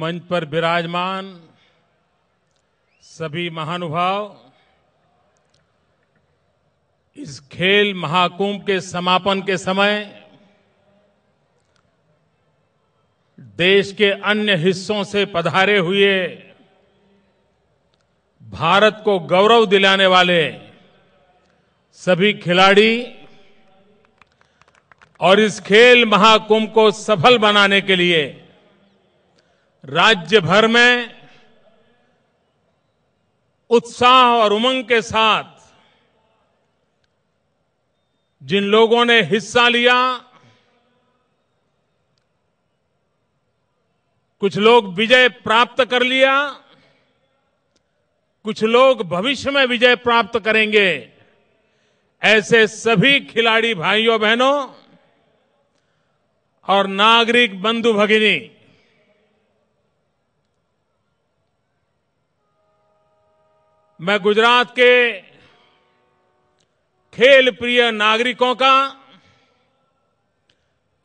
मंच पर विराजमान सभी महानुभाव इस खेल महाकुंभ के समापन के समय देश के अन्य हिस्सों से पधारे हुए भारत को गौरव दिलाने वाले सभी खिलाड़ी और इस खेल महाकुंभ को सफल बनाने के लिए राज्य भर में उत्साह और उमंग के साथ जिन लोगों ने हिस्सा लिया कुछ लोग विजय प्राप्त कर लिया कुछ लोग भविष्य में विजय प्राप्त करेंगे ऐसे सभी खिलाड़ी भाइयों बहनों और नागरिक बंधु भगिनी मैं गुजरात के खेल प्रिय नागरिकों का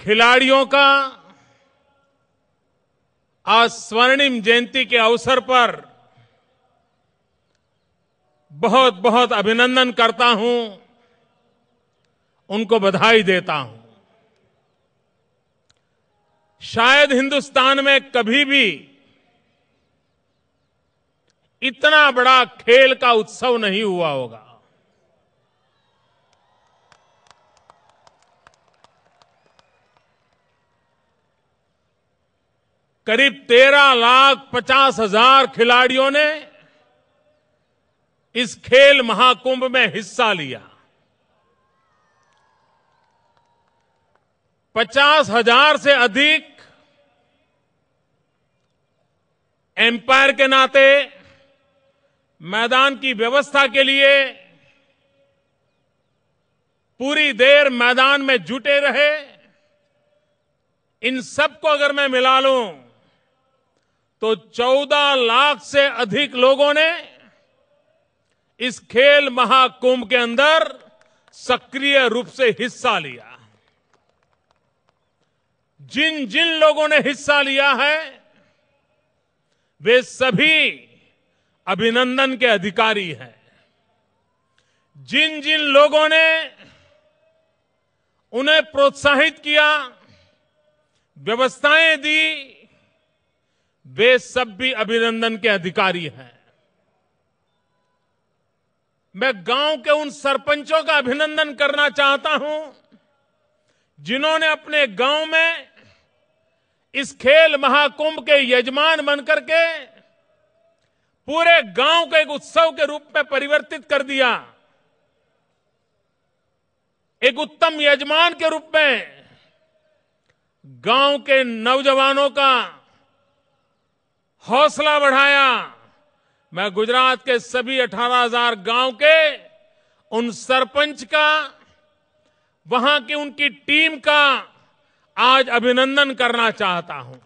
खिलाड़ियों का आज स्वर्णिम जयंती के अवसर पर बहुत बहुत अभिनंदन करता हूं उनको बधाई देता हूं शायद हिंदुस्तान में कभी भी इतना बड़ा खेल का उत्सव नहीं हुआ होगा करीब तेरह लाख पचास हजार खिलाड़ियों ने इस खेल महाकुंभ में हिस्सा लिया पचास हजार से अधिक एम्पायर के नाते मैदान की व्यवस्था के लिए पूरी देर मैदान में जुटे रहे इन सबको अगर मैं मिला लूं तो 14 लाख से अधिक लोगों ने इस खेल महाकुंभ के अंदर सक्रिय रूप से हिस्सा लिया जिन जिन लोगों ने हिस्सा लिया है वे सभी अभिनंदन के अधिकारी हैं जिन जिन लोगों ने उन्हें प्रोत्साहित किया व्यवस्थाएं दी वे सब भी अभिनंदन के अधिकारी हैं मैं गांव के उन सरपंचों का अभिनंदन करना चाहता हूं जिन्होंने अपने गांव में इस खेल महाकुंभ के यजमान बनकर के पूरे गांव को एक उत्सव के रूप में परिवर्तित कर दिया एक उत्तम यजमान के रूप में गांव के नौजवानों का हौसला बढ़ाया मैं गुजरात के सभी 18,000 गांव के उन सरपंच का वहां की उनकी टीम का आज अभिनंदन करना चाहता हूं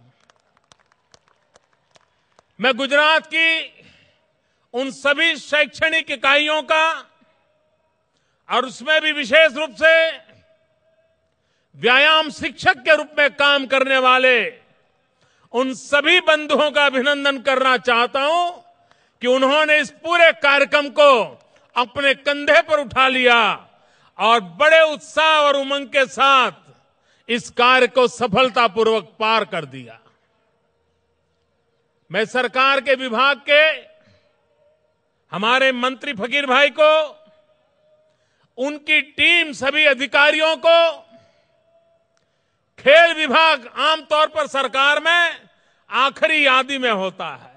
मैं गुजरात की उन सभी शैक्षणिक इकाइयों का और उसमें भी विशेष रूप से व्यायाम शिक्षक के रूप में काम करने वाले उन सभी बंधुओं का अभिनंदन करना चाहता हूं कि उन्होंने इस पूरे कार्यक्रम को अपने कंधे पर उठा लिया और बड़े उत्साह और उमंग के साथ इस कार्य को सफलतापूर्वक पार कर दिया मैं सरकार के विभाग के हमारे मंत्री फकीर भाई को उनकी टीम सभी अधिकारियों को खेल विभाग आमतौर पर सरकार में आखिरी यादी में होता है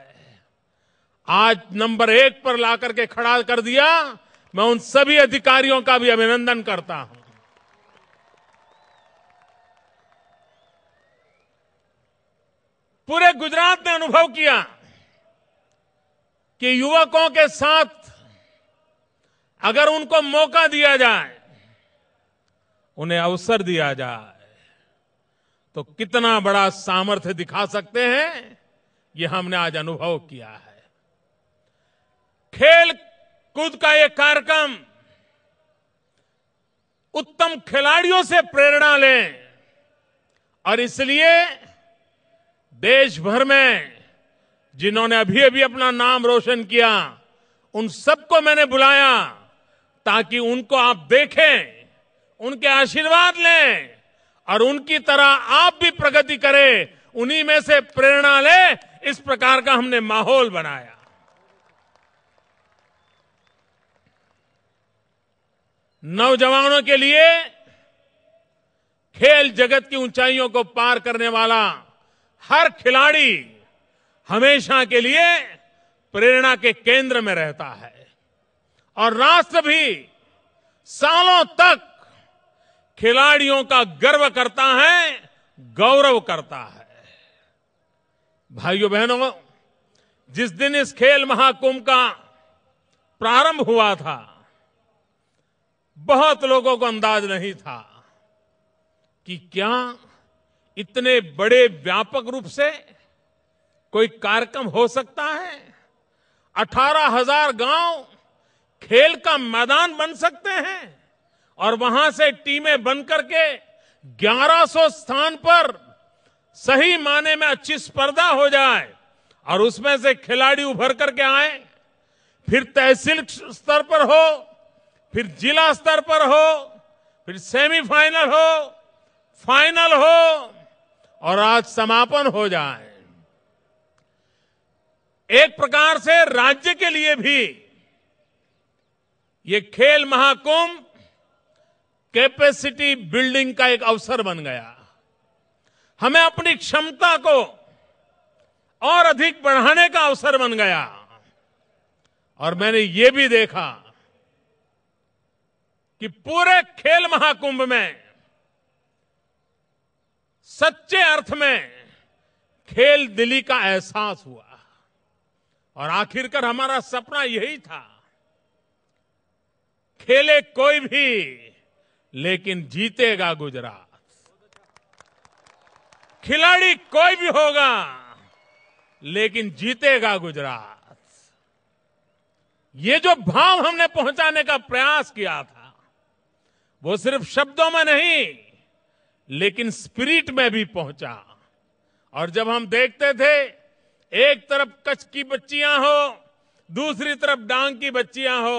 आज नंबर एक पर लाकर के खड़ा कर दिया मैं उन सभी अधिकारियों का भी अभिनंदन करता हूं पूरे गुजरात ने अनुभव किया कि युवकों के साथ अगर उनको मौका दिया जाए उन्हें अवसर दिया जाए तो कितना बड़ा सामर्थ्य दिखा सकते हैं यह हमने आज अनुभव किया है खेल कूद का यह कार्यक्रम उत्तम खिलाड़ियों से प्रेरणा लें और इसलिए देश भर में जिन्होंने अभी अभी अपना नाम रोशन किया उन सबको मैंने बुलाया ताकि उनको आप देखें उनके आशीर्वाद लें और उनकी तरह आप भी प्रगति करें उन्हीं में से प्रेरणा लें इस प्रकार का हमने माहौल बनाया नौजवानों के लिए खेल जगत की ऊंचाइयों को पार करने वाला हर खिलाड़ी हमेशा के लिए प्रेरणा के केंद्र में रहता है और राष्ट्र भी सालों तक खिलाड़ियों का गर्व करता है गौरव करता है भाइयों बहनों जिस दिन इस खेल महाकुंभ का प्रारंभ हुआ था बहुत लोगों को अंदाज नहीं था कि क्या इतने बड़े व्यापक रूप से कोई कार्यक्रम हो सकता है अठारह हजार गांव खेल का मैदान बन सकते हैं और वहां से टीमें बनकर के 1100 स्थान पर सही माने में अच्छी स्पर्धा हो जाए और उसमें से खिलाड़ी उभर करके आए फिर तहसील स्तर पर हो फिर जिला स्तर पर हो फिर सेमीफाइनल हो फाइनल हो और आज समापन हो जाए एक प्रकार से राज्य के लिए भी ये खेल महाकुंभ कैपेसिटी बिल्डिंग का एक अवसर बन गया हमें अपनी क्षमता को और अधिक बढ़ाने का अवसर बन गया और मैंने ये भी देखा कि पूरे खेल महाकुंभ में सच्चे अर्थ में खेल दिली का एहसास हुआ और आखिरकार हमारा सपना यही था खेले कोई भी लेकिन जीतेगा गुजरात खिलाड़ी कोई भी होगा लेकिन जीतेगा गुजरात ये जो भाव हमने पहुंचाने का प्रयास किया था वो सिर्फ शब्दों में नहीं लेकिन स्पिरिट में भी पहुंचा और जब हम देखते थे एक तरफ कच्छ की बच्चियां हो दूसरी तरफ डांग की बच्चियां हो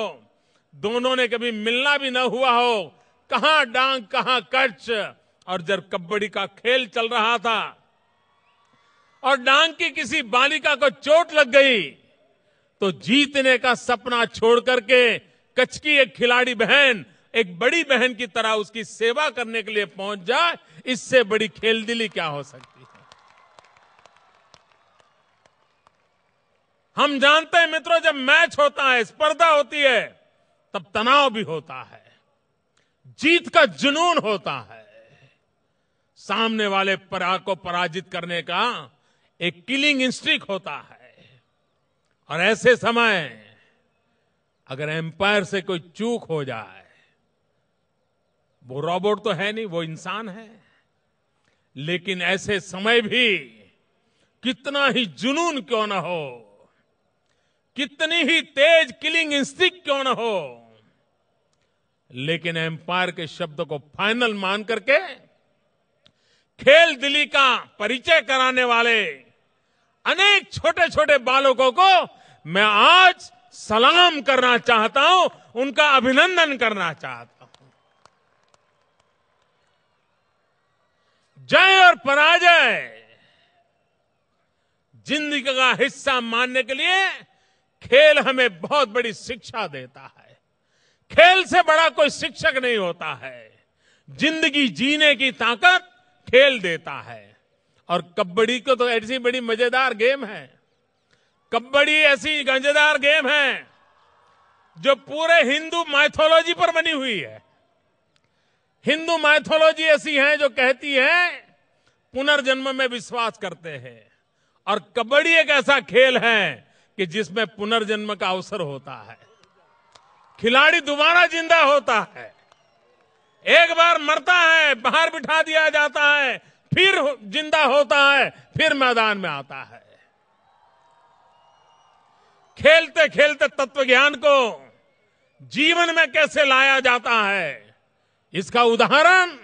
दोनों ने कभी मिलना भी न हुआ हो कहा डांग कहा कच्छ और जब कबड्डी का खेल चल रहा था और डांग की किसी बालिका को चोट लग गई तो जीतने का सपना छोड़ करके कच्छ की एक खिलाड़ी बहन एक बड़ी बहन की तरह उसकी सेवा करने के लिए पहुंच जाए इससे बड़ी खेल दिली क्या हो सकती हम जानते हैं मित्रों जब मैच होता है स्पर्धा होती है तब तनाव भी होता है जीत का जुनून होता है सामने वाले परा को पराजित करने का एक किलिंग इंस्ट्रिक होता है और ऐसे समय अगर एम्पायर से कोई चूक हो जाए वो रॉबोट तो है नहीं वो इंसान है लेकिन ऐसे समय भी कितना ही जुनून क्यों ना हो कितनी ही तेज किलिंग इंस्टिक क्यों न हो लेकिन एम्पायर के शब्द को फाइनल मान करके खेल दिली का परिचय कराने वाले अनेक छोटे छोटे बालकों को मैं आज सलाम करना चाहता हूं उनका अभिनंदन करना चाहता हूं जय और पराजय जिंदगी का हिस्सा मानने के लिए खेल हमें बहुत बड़ी शिक्षा देता है खेल से बड़ा कोई शिक्षक नहीं होता है जिंदगी जीने की ताकत खेल देता है और कबड्डी को तो ऐसी बड़ी मजेदार गेम है कबड्डी ऐसी गंजेदार गेम है जो पूरे हिंदू माइथोलॉजी पर बनी हुई है हिंदू माइथोलॉजी ऐसी है जो कहती है पुनर्जन्म में विश्वास करते हैं और कबड्डी एक ऐसा खेल है कि जिसमें पुनर्जन्म का अवसर होता है खिलाड़ी दोबारा जिंदा होता है एक बार मरता है बाहर बिठा दिया जाता है फिर जिंदा होता है फिर मैदान में आता है खेलते खेलते तत्व ज्ञान को जीवन में कैसे लाया जाता है इसका उदाहरण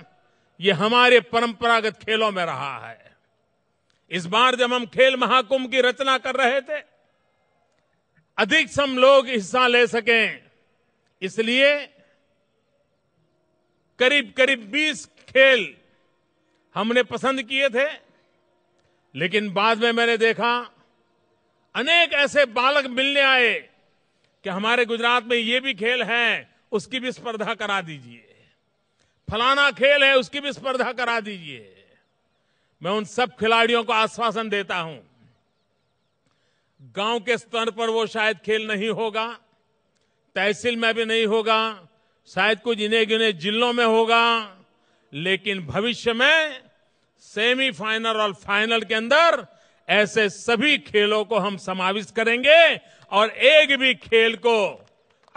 ये हमारे परंपरागत खेलों में रहा है इस बार जब हम खेल महाकुंभ की रचना कर रहे थे अधिक सम लोग हिस्सा ले सकें इसलिए करीब करीब 20 खेल हमने पसंद किए थे लेकिन बाद में मैंने देखा अनेक ऐसे बालक मिलने आए कि हमारे गुजरात में ये भी खेल है उसकी भी स्पर्धा करा दीजिए फलाना खेल है उसकी भी स्पर्धा करा दीजिए मैं उन सब खिलाड़ियों को आश्वासन देता हूं गांव के स्तर पर वो शायद खेल नहीं होगा तहसील में भी नहीं होगा शायद कुछ इन्हें गिने जिलों में होगा लेकिन भविष्य में सेमीफाइनल और फाइनल के अंदर ऐसे सभी खेलों को हम समाविष्ट करेंगे और एक भी खेल को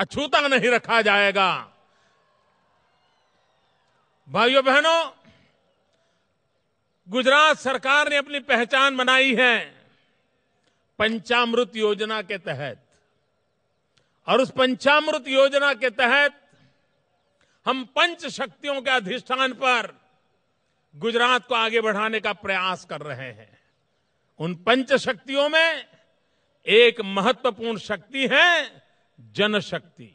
अछूता नहीं रखा जाएगा भाइयों बहनों गुजरात सरकार ने अपनी पहचान बनाई है पंचामृत योजना के तहत और उस पंचामृत योजना के तहत हम पंच शक्तियों के अधिष्ठान पर गुजरात को आगे बढ़ाने का प्रयास कर रहे हैं उन पंच शक्तियों में एक महत्वपूर्ण शक्ति है जनशक्ति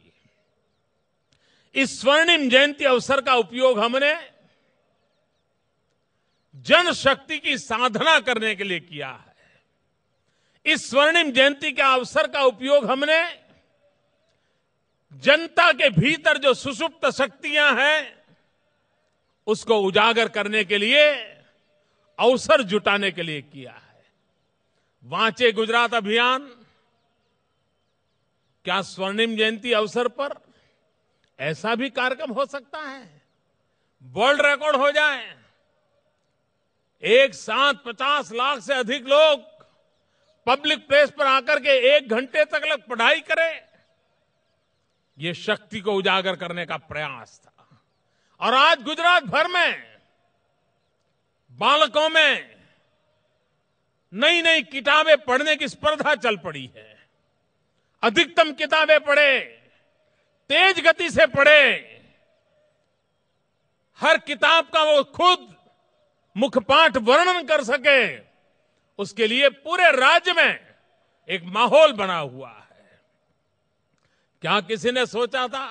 इस स्वर्णिम जयंती अवसर का उपयोग हमने जनशक्ति की साधना करने के लिए किया है इस स्वर्णिम जयंती के अवसर का उपयोग हमने जनता के भीतर जो सुसुप्त शक्तियां हैं उसको उजागर करने के लिए अवसर जुटाने के लिए किया है वांचे गुजरात अभियान क्या स्वर्णिम जयंती अवसर पर ऐसा भी कार्यक्रम हो सकता है वर्ल्ड रिकॉर्ड हो जाए एक साथ पचास लाख से अधिक लोग पब्लिक प्लेस पर आकर के एक घंटे तक लग पढ़ाई करे ये शक्ति को उजागर करने का प्रयास था और आज गुजरात भर में बालकों में नई नई किताबें पढ़ने की स्पर्धा चल पड़ी है अधिकतम किताबें पढ़े तेज गति से पढ़े हर किताब का वो खुद मुखपाठ वर्णन कर सके उसके लिए पूरे राज्य में एक माहौल बना हुआ है क्या किसी ने सोचा था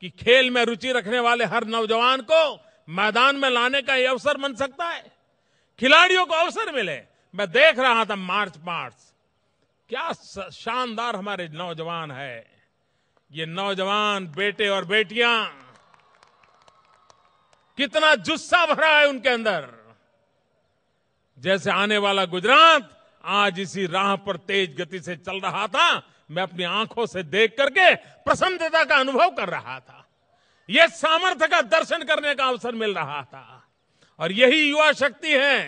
कि खेल में रुचि रखने वाले हर नौजवान को मैदान में लाने का यह अवसर बन सकता है खिलाड़ियों को अवसर मिले मैं देख रहा था मार्च मार्च क्या शानदार हमारे नौजवान है ये नौजवान बेटे और बेटियां कितना जुस्सा भरा है उनके अंदर जैसे आने वाला गुजरात आज इसी राह पर तेज गति से चल रहा था मैं अपनी आंखों से देख करके प्रसन्नता का अनुभव कर रहा था यह सामर्थ्य का दर्शन करने का अवसर मिल रहा था और यही युवा शक्ति है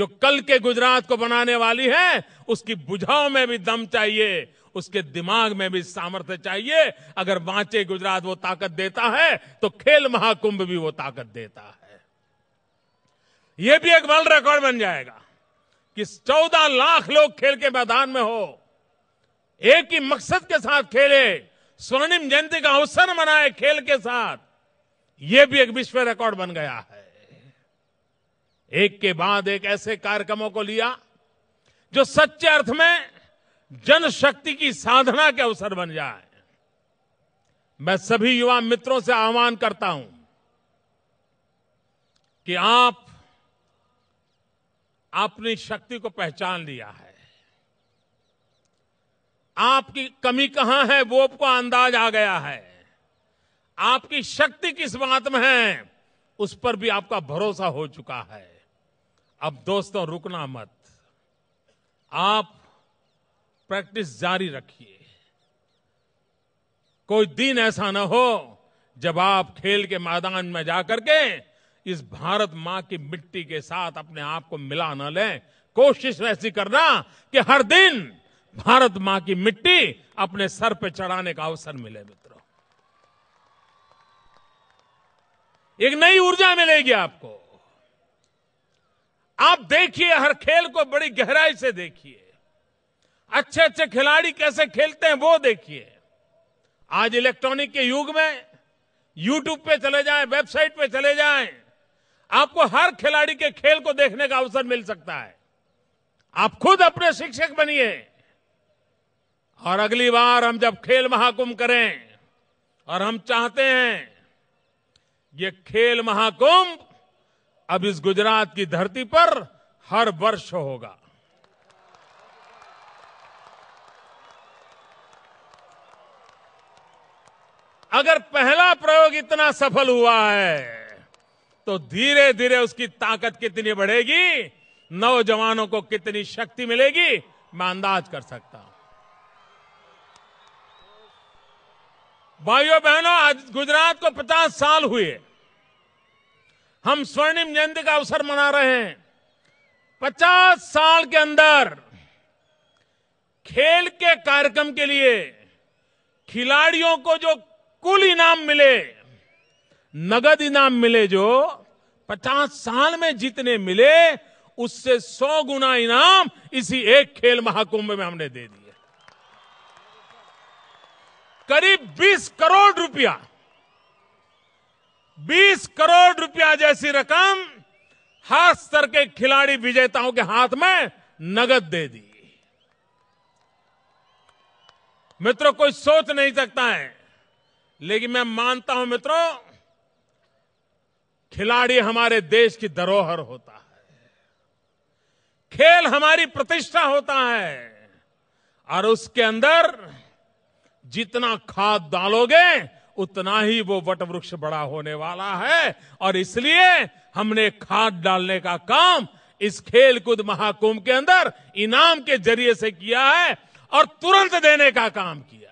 जो कल के गुजरात को बनाने वाली है उसकी बुझाव में भी दम चाहिए उसके दिमाग में भी सामर्थ्य चाहिए अगर बांचे गुजरात वो ताकत देता है तो खेल महाकुंभ भी वो ताकत देता है ये भी एक वर्ल्ड रिकॉर्ड बन जाएगा कि 14 लाख लोग खेल के मैदान में हो एक ही मकसद के साथ खेले स्वर्णिम जयंती का अवसर मनाए खेल के साथ यह भी एक विश्व रिकॉर्ड बन गया है एक के बाद एक ऐसे कार्यक्रमों को लिया जो सच्चे अर्थ में जनशक्ति की साधना के अवसर बन जाए मैं सभी युवा मित्रों से आह्वान करता हूं कि आप अपनी शक्ति को पहचान लिया है आपकी कमी कहां है वो आपको अंदाज आ गया है आपकी शक्ति किस बात में है उस पर भी आपका भरोसा हो चुका है अब दोस्तों रुकना मत आप प्रैक्टिस जारी रखिए कोई दिन ऐसा ना हो जब आप खेल के मैदान में जाकर के इस भारत मां की मिट्टी के साथ अपने आप को मिला न लें कोशिश ऐसी करना कि हर दिन भारत मां की मिट्टी अपने सर पे चढ़ाने का अवसर मिले मित्रों एक नई ऊर्जा मिलेगी आपको आप देखिए हर खेल को बड़ी गहराई से देखिए अच्छे अच्छे खिलाड़ी कैसे खेलते हैं वो देखिए आज इलेक्ट्रॉनिक के युग में यूट्यूब पे चले जाएं, वेबसाइट पे चले जाएं, आपको हर खिलाड़ी के खेल को देखने का अवसर मिल सकता है आप खुद अपने शिक्षक बनिए और अगली बार हम जब खेल महाकुंभ करें और हम चाहते हैं ये खेल महाकुंभ अब इस गुजरात की धरती पर हर वर्ष होगा अगर पहला प्रयोग इतना सफल हुआ है तो धीरे धीरे उसकी ताकत कितनी बढ़ेगी नौजवानों को कितनी शक्ति मिलेगी मैं अंदाज कर सकता हूं भाइयों बहनों आज गुजरात को 50 साल हुए हम स्वर्णिम जयंती का अवसर मना रहे हैं 50 साल के अंदर खेल के कार्यक्रम के लिए खिलाड़ियों को जो कुल इनाम मिले नगद इनाम मिले जो पचास साल में जितने मिले उससे सौ गुना इनाम इसी एक खेल महाकुंभ में हमने दे दिए करीब 20 करोड़ रुपया 20 करोड़ रुपया जैसी रकम हर स्तर के खिलाड़ी विजेताओं के हाथ में नगद दे दी मित्रों कोई सोच नहीं सकता है लेकिन मैं मानता हूं मित्रों खिलाड़ी हमारे देश की धरोहर होता है खेल हमारी प्रतिष्ठा होता है और उसके अंदर जितना खाद डालोगे उतना ही वो वटवृक्ष बड़ा होने वाला है और इसलिए हमने खाद डालने का काम इस खेल कूद महाकुंभ के अंदर इनाम के जरिए से किया है और तुरंत देने का काम किया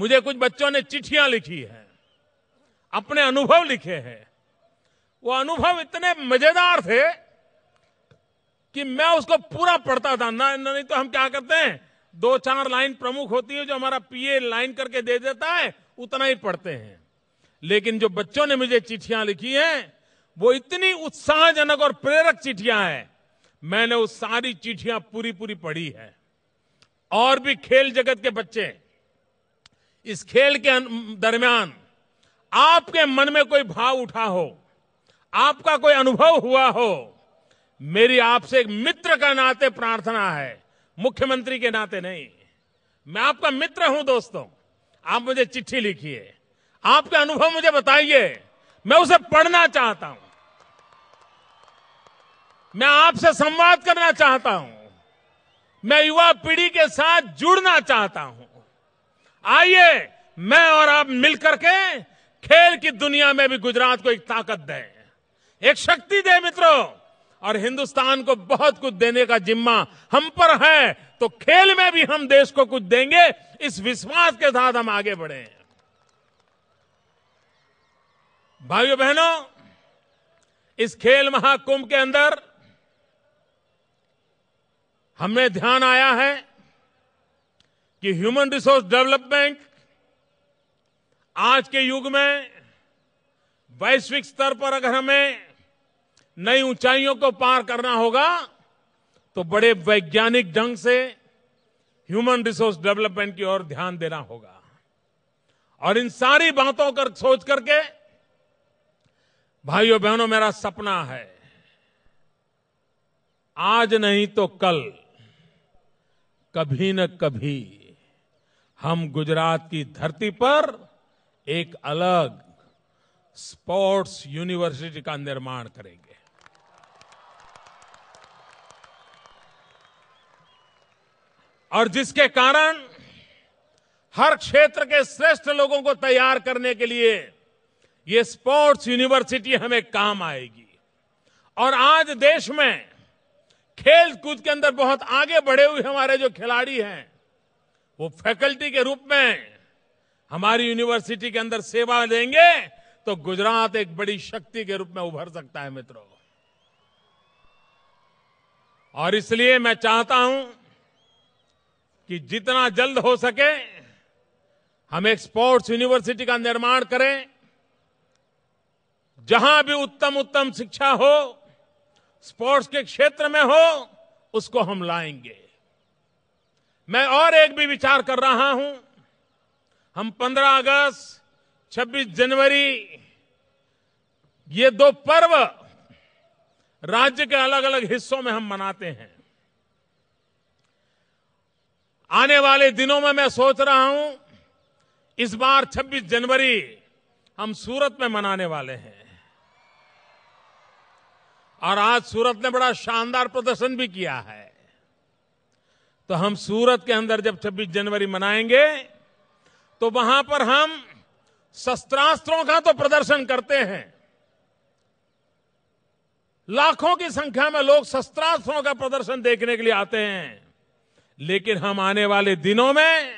मुझे कुछ बच्चों ने चिट्ठियां लिखी है अपने अनुभव लिखे हैं वो अनुभव इतने मजेदार थे कि मैं उसको पूरा पढ़ता था ना नहीं तो हम क्या करते हैं दो चार लाइन प्रमुख होती है जो हमारा पीए लाइन करके दे देता है उतना ही पढ़ते हैं लेकिन जो बच्चों ने मुझे चिट्ठियां लिखी हैं वो इतनी उत्साहजनक और प्रेरक चिट्ठियां हैं मैंने उस सारी चिट्ठियां पूरी पूरी पढ़ी है और भी खेल जगत के बच्चे इस खेल के दरमियान आपके मन में कोई भाव उठा हो आपका कोई अनुभव हुआ हो मेरी आपसे एक मित्र का नाते प्रार्थना है मुख्यमंत्री के नाते नहीं मैं आपका मित्र हूं दोस्तों आप मुझे चिट्ठी लिखिए आपका अनुभव मुझे बताइए मैं उसे पढ़ना चाहता हूं मैं आपसे संवाद करना चाहता हूं मैं युवा पीढ़ी के साथ जुड़ना चाहता हूं आइए मैं और आप मिलकर के खेल की दुनिया में भी गुजरात को एक ताकत दे एक शक्ति दे मित्रों और हिंदुस्तान को बहुत कुछ देने का जिम्मा हम पर है तो खेल में भी हम देश को कुछ देंगे इस विश्वास के साथ हम आगे बढ़े भाइयों बहनों इस खेल महाकुंभ के अंदर हमने ध्यान आया है कि ह्यूमन रिसोर्स डेवलपमेंट आज के युग में वैश्विक स्तर पर अगर हमें नई ऊंचाइयों को पार करना होगा तो बड़े वैज्ञानिक ढंग से ह्यूमन रिसोर्स डेवलपमेंट की ओर ध्यान देना होगा और इन सारी बातों कर सोच करके भाइयों बहनों मेरा सपना है आज नहीं तो कल कभी न कभी हम गुजरात की धरती पर एक अलग स्पोर्ट्स यूनिवर्सिटी का निर्माण करेंगे और जिसके कारण हर क्षेत्र के श्रेष्ठ लोगों को तैयार करने के लिए ये स्पोर्ट्स यूनिवर्सिटी हमें काम आएगी और आज देश में खेल कूद के अंदर बहुत आगे बढ़े हुए हमारे जो खिलाड़ी हैं वो फैकल्टी के रूप में हमारी यूनिवर्सिटी के अंदर सेवा देंगे तो गुजरात एक बड़ी शक्ति के रूप में उभर सकता है मित्रों और इसलिए मैं चाहता हूं कि जितना जल्द हो सके हम एक स्पोर्ट्स यूनिवर्सिटी का निर्माण करें जहां भी उत्तम उत्तम शिक्षा हो स्पोर्ट्स के क्षेत्र में हो उसको हम लाएंगे मैं और एक भी विचार कर रहा हूं हम 15 अगस्त 26 जनवरी ये दो पर्व राज्य के अलग अलग हिस्सों में हम मनाते हैं आने वाले दिनों में मैं सोच रहा हूं इस बार 26 जनवरी हम सूरत में मनाने वाले हैं और आज सूरत ने बड़ा शानदार प्रदर्शन भी किया है तो हम सूरत के अंदर जब 26 जनवरी मनाएंगे तो वहां पर हम शस्त्रास्त्रों का तो प्रदर्शन करते हैं लाखों की संख्या में लोग शस्त्रास्त्रों का प्रदर्शन देखने के लिए आते हैं लेकिन हम आने वाले दिनों में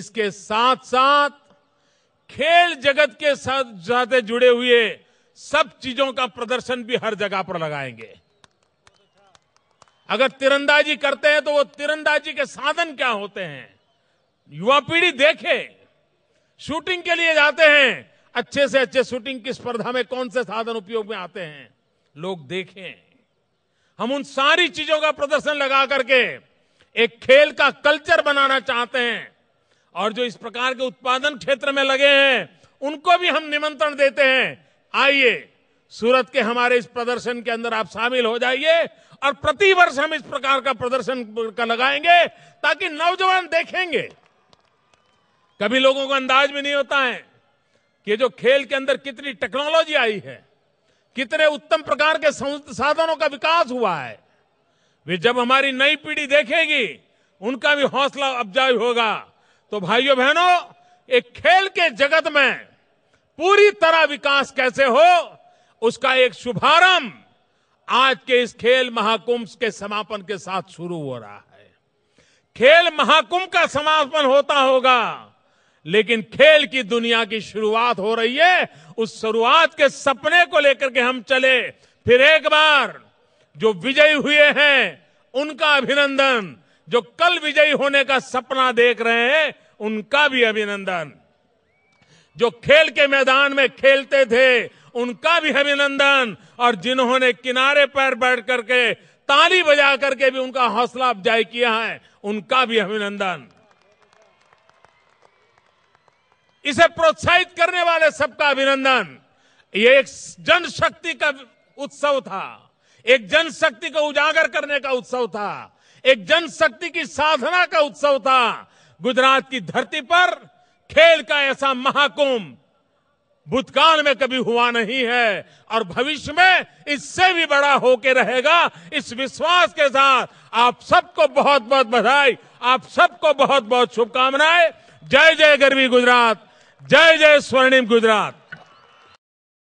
इसके साथ साथ खेल जगत के साथ जाते जुड़े हुए सब चीजों का प्रदर्शन भी हर जगह पर लगाएंगे अगर तीरंदाजी करते हैं तो वो तीरंदाजी के साधन क्या होते हैं युवा पीढ़ी देखे शूटिंग के लिए जाते हैं अच्छे से अच्छे शूटिंग की स्पर्धा में कौन से साधन उपयोग में आते हैं लोग देखें हम उन सारी चीजों का प्रदर्शन लगा करके एक खेल का कल्चर बनाना चाहते हैं और जो इस प्रकार के उत्पादन क्षेत्र में लगे हैं उनको भी हम निमंत्रण देते हैं आइए सूरत के हमारे इस प्रदर्शन के अंदर आप शामिल हो जाइए और प्रतिवर्ष हम इस प्रकार का प्रदर्शन का लगाएंगे ताकि नौजवान देखेंगे कभी लोगों को अंदाज भी नहीं होता है कि जो खेल के अंदर कितनी टेक्नोलॉजी आई है कितने उत्तम प्रकार के साधनों का विकास हुआ है वे जब हमारी नई पीढ़ी देखेगी उनका भी हौसला अफजाई होगा तो भाइयों बहनों एक खेल के जगत में पूरी तरह विकास कैसे हो उसका एक शुभारंभ आज के इस खेल महाकुंभ के समापन के साथ शुरू हो रहा है खेल महाकुंभ का समापन होता होगा लेकिन खेल की दुनिया की शुरुआत हो रही है उस शुरुआत के सपने को लेकर के हम चले फिर एक बार जो विजयी हुए हैं उनका अभिनंदन जो कल विजयी होने का सपना देख रहे हैं उनका भी अभिनंदन जो खेल के मैदान में खेलते थे उनका भी अभिनंदन और जिन्होंने किनारे पर बैठ करके ताली बजा करके भी उनका हौसला अफजाई किया है उनका भी अभिनंदन इसे प्रोत्साहित करने वाले सबका अभिनंदन ये एक जनशक्ति का उत्सव था एक जनशक्ति को उजागर करने का उत्सव था एक जनशक्ति की साधना का उत्सव था गुजरात की धरती पर खेल का ऐसा महाकुंभ भूतकाल में कभी हुआ नहीं है और भविष्य में इससे भी बड़ा होके रहेगा इस विश्वास के साथ आप सबको बहुत बहुत बधाई आप सबको बहुत बहुत शुभकामनाएं जय जय गरवी गुजरात जय जय स्वर्णिम गुजरात